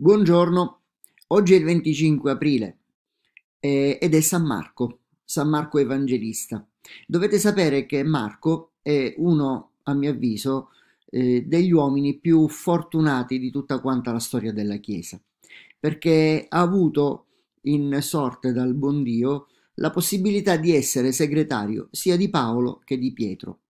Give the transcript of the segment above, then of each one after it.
Buongiorno, oggi è il 25 aprile eh, ed è San Marco, San Marco Evangelista. Dovete sapere che Marco è uno, a mio avviso, eh, degli uomini più fortunati di tutta quanta la storia della Chiesa, perché ha avuto in sorte dal buon Dio la possibilità di essere segretario sia di Paolo che di Pietro.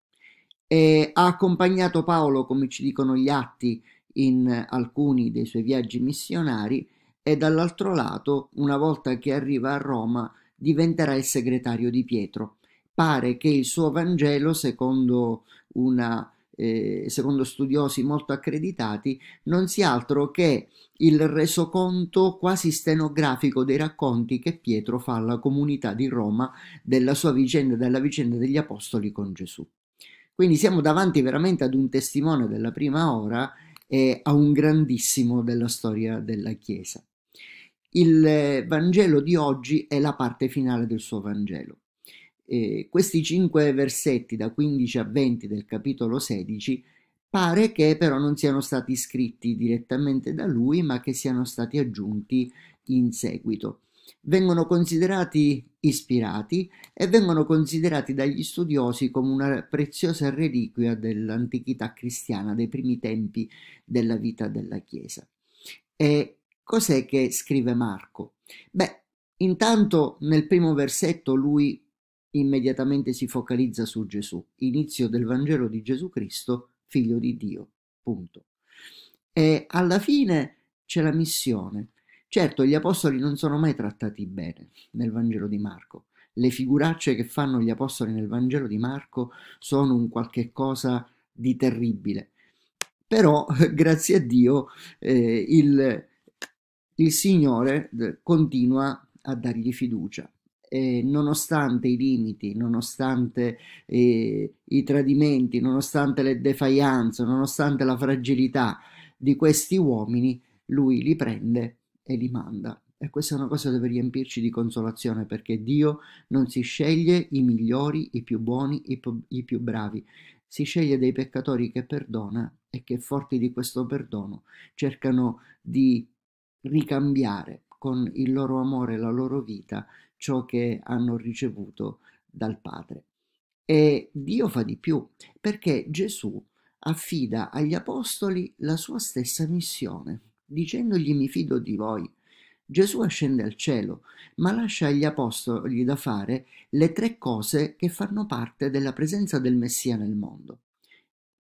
E ha accompagnato Paolo, come ci dicono gli atti, in alcuni dei suoi viaggi missionari e dall'altro lato, una volta che arriva a Roma, diventerà il segretario di Pietro. Pare che il suo Vangelo, secondo, una, eh, secondo studiosi molto accreditati, non sia altro che il resoconto quasi stenografico dei racconti che Pietro fa alla comunità di Roma della sua vicenda della vicenda degli Apostoli con Gesù. Quindi siamo davanti veramente ad un testimone della prima ora e a un grandissimo della storia della Chiesa. Il eh, Vangelo di oggi è la parte finale del suo Vangelo. Eh, questi cinque versetti da 15 a 20 del capitolo 16 pare che però non siano stati scritti direttamente da lui ma che siano stati aggiunti in seguito vengono considerati ispirati e vengono considerati dagli studiosi come una preziosa reliquia dell'antichità cristiana, dei primi tempi della vita della Chiesa. E cos'è che scrive Marco? Beh, intanto nel primo versetto lui immediatamente si focalizza su Gesù, inizio del Vangelo di Gesù Cristo, figlio di Dio, punto. E alla fine c'è la missione, Certo, gli apostoli non sono mai trattati bene nel Vangelo di Marco. Le figuracce che fanno gli apostoli nel Vangelo di Marco sono un qualche cosa di terribile. Però, grazie a Dio, eh, il, il Signore eh, continua a dargli fiducia. Eh, nonostante i limiti, nonostante eh, i tradimenti, nonostante le defaianze, nonostante la fragilità di questi uomini, lui li prende e li manda. E questa è una cosa che deve riempirci di consolazione perché Dio non si sceglie i migliori, i più buoni, i, po- i più bravi, si sceglie dei peccatori che perdona e che forti di questo perdono cercano di ricambiare con il loro amore e la loro vita ciò che hanno ricevuto dal Padre. E Dio fa di più perché Gesù affida agli apostoli la sua stessa missione dicendogli mi fido di voi. Gesù ascende al cielo, ma lascia agli apostoli da fare le tre cose che fanno parte della presenza del Messia nel mondo.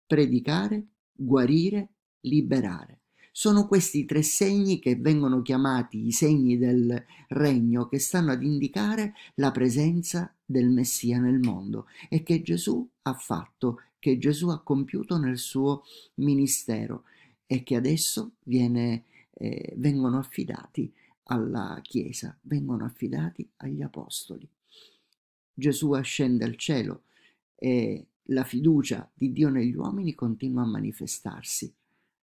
Predicare, guarire, liberare. Sono questi tre segni che vengono chiamati i segni del regno che stanno ad indicare la presenza del Messia nel mondo e che Gesù ha fatto, che Gesù ha compiuto nel suo ministero e che adesso viene, eh, vengono affidati alla Chiesa, vengono affidati agli Apostoli. Gesù ascende al cielo e la fiducia di Dio negli uomini continua a manifestarsi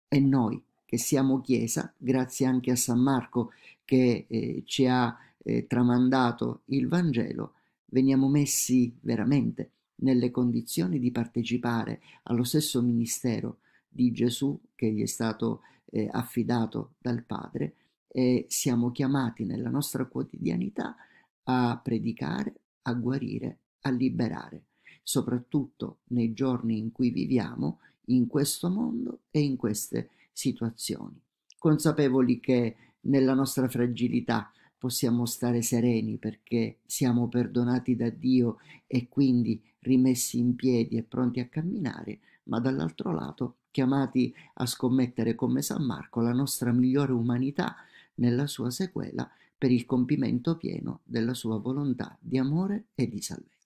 e noi che siamo Chiesa, grazie anche a San Marco che eh, ci ha eh, tramandato il Vangelo, veniamo messi veramente nelle condizioni di partecipare allo stesso ministero di Gesù che gli è stato eh, affidato dal Padre e siamo chiamati nella nostra quotidianità a predicare, a guarire, a liberare, soprattutto nei giorni in cui viviamo in questo mondo e in queste situazioni, consapevoli che nella nostra fragilità possiamo stare sereni perché siamo perdonati da Dio e quindi rimessi in piedi e pronti a camminare, ma dall'altro lato chiamati a scommettere come San Marco la nostra migliore umanità nella sua sequela per il compimento pieno della sua volontà di amore e di salvezza.